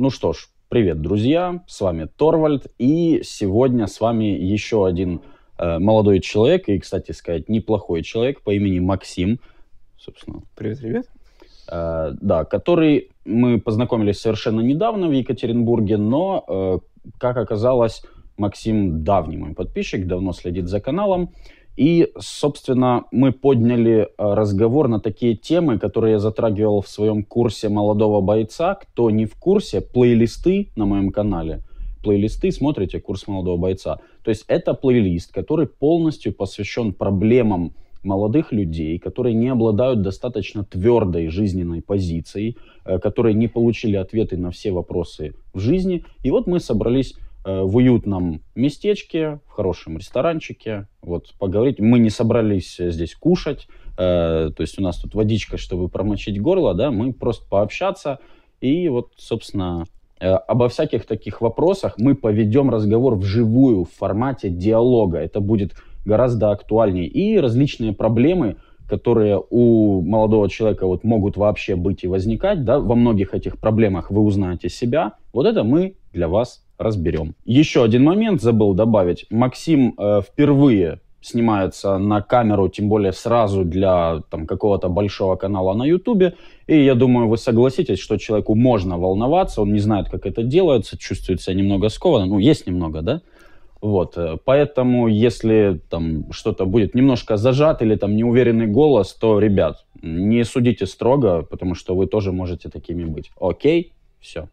Ну что ж, привет, друзья, с вами Торвальд, и сегодня с вами еще один э, молодой человек, и, кстати сказать, неплохой человек по имени Максим, собственно. Привет, привет. Э, да, который мы познакомились совершенно недавно в Екатеринбурге, но, э, как оказалось, Максим давний мой подписчик, давно следит за каналом, и, собственно, мы подняли э, разговор на такие темы, которые я затрагивал в своем курсе молодого бойца. Кто не в курсе, плейлисты на моем канале. Плейлисты, смотрите, курс молодого бойца. То есть это плейлист, который полностью посвящен проблемам молодых людей, которые не обладают достаточно твердой жизненной позицией, э, которые не получили ответы на все вопросы в жизни. И вот мы собрались Э, в уютном местечке, в хорошем ресторанчике, вот, поговорить. Мы не собрались э, здесь кушать, э, то есть у нас тут водичка, чтобы промочить горло, да, мы просто пообщаться, и вот, собственно, обо всяких таких вопросах мы поведем разговор вживую в формате диалога. Это будет гораздо актуальнее. И различные проблемы, которые у молодого человека вот могут вообще быть и возникать, да, во многих этих проблемах вы узнаете себя, вот это мы для вас разберем. Еще один момент забыл добавить. Максим э, впервые снимается на камеру, тем более сразу для там, какого-то большого канала на Ютубе. И я думаю, вы согласитесь, что человеку можно волноваться, он не знает, как это делается, чувствует себя немного скованно, ну, есть немного, да? Вот, э, поэтому, если там что-то будет немножко зажат или там неуверенный голос, то, ребят, не судите строго, потому что вы тоже можете такими быть. Окей? Все.